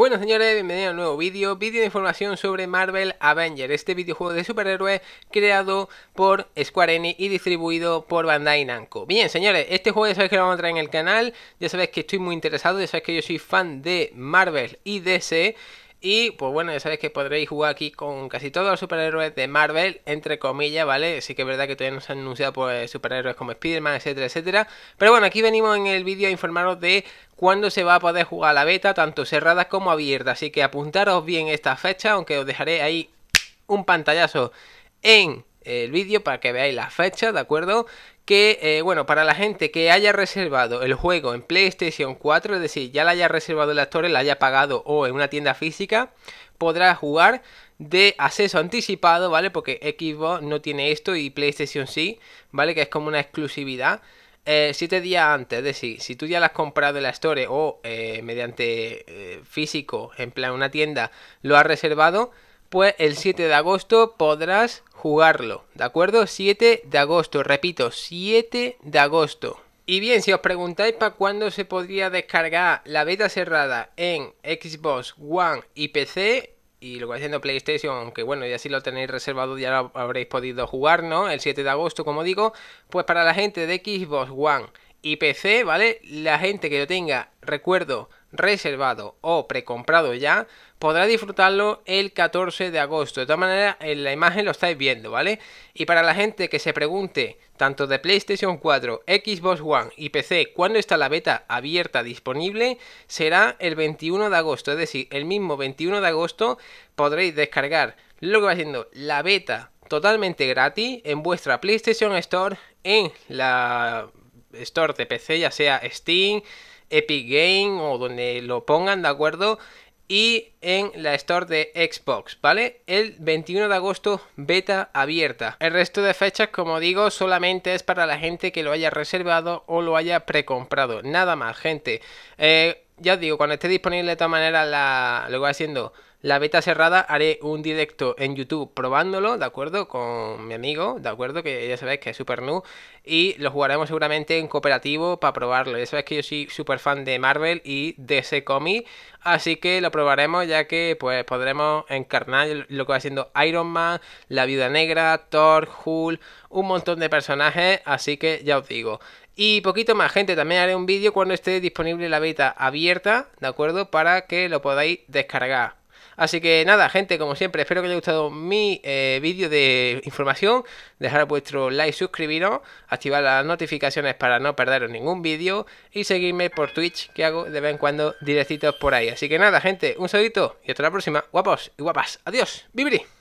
Bueno señores, bienvenidos a un nuevo vídeo, vídeo de información sobre Marvel Avenger, este videojuego de superhéroes creado por Square Enix y distribuido por Bandai Namco. Bien señores, este juego ya sabéis que lo vamos a traer en el canal, ya sabéis que estoy muy interesado, ya sabéis que yo soy fan de Marvel y DC y pues bueno, ya sabéis que podréis jugar aquí con casi todos los superhéroes de Marvel, entre comillas, ¿vale? Sí que es verdad que todavía no se han anunciado pues, superhéroes como Spider-Man, etcétera, etcétera. Pero bueno, aquí venimos en el vídeo a informaros de cuándo se va a poder jugar la beta, tanto cerrada como abierta. Así que apuntaros bien esta fecha, aunque os dejaré ahí un pantallazo en el vídeo para que veáis la fecha, ¿de acuerdo? Que, eh, bueno, para la gente que haya reservado el juego en PlayStation 4, es decir, ya la haya reservado en la Store, la haya pagado o en una tienda física, podrá jugar de acceso anticipado, ¿vale? Porque Xbox no tiene esto y PlayStation sí, ¿vale? Que es como una exclusividad. 7 eh, días antes, es decir, si tú ya la has comprado en la Store o eh, mediante físico, en plan una tienda, lo has reservado, pues el 7 de agosto podrás jugarlo, ¿de acuerdo? 7 de agosto, repito, 7 de agosto. Y bien, si os preguntáis para cuándo se podría descargar la beta cerrada en Xbox One y PC, y lo que haciendo PlayStation, aunque bueno, ya si lo tenéis reservado ya lo habréis podido jugar, ¿no? El 7 de agosto, como digo, pues para la gente de Xbox One y PC, ¿vale? La gente que lo tenga, recuerdo, reservado o precomprado ya, podrá disfrutarlo el 14 de agosto. De todas maneras, en eh, la imagen lo estáis viendo, ¿vale? Y para la gente que se pregunte, tanto de PlayStation 4, Xbox One y PC, cuando está la beta abierta disponible, será el 21 de agosto. Es decir, el mismo 21 de agosto podréis descargar lo que va siendo la beta totalmente gratis en vuestra PlayStation Store, en la Store de PC, ya sea Steam, Epic Game o donde lo pongan, ¿de acuerdo? Y en la Store de Xbox, ¿vale? El 21 de agosto, beta abierta. El resto de fechas, como digo, solamente es para la gente que lo haya reservado o lo haya precomprado. Nada más, gente. Eh, ya os digo, cuando esté disponible de todas maneras, la... lo voy haciendo la beta cerrada haré un directo en YouTube probándolo, ¿de acuerdo? Con mi amigo, ¿de acuerdo? Que ya sabéis que es super new. Y lo jugaremos seguramente en cooperativo para probarlo. Ya sabéis que yo soy súper fan de Marvel y de ese cómic Así que lo probaremos ya que pues podremos encarnar lo que va siendo Iron Man, la Viuda Negra, Thor, Hulk, un montón de personajes. Así que ya os digo. Y poquito más, gente, también haré un vídeo cuando esté disponible la beta abierta, ¿de acuerdo? Para que lo podáis descargar. Así que nada, gente, como siempre, espero que os haya gustado mi eh, vídeo de información. Dejar vuestro like, suscribiros, activar las notificaciones para no perderos ningún vídeo y seguirme por Twitch, que hago de vez en cuando directitos por ahí. Así que nada, gente, un saludito y hasta la próxima. Guapos y guapas. Adiós. Vibri.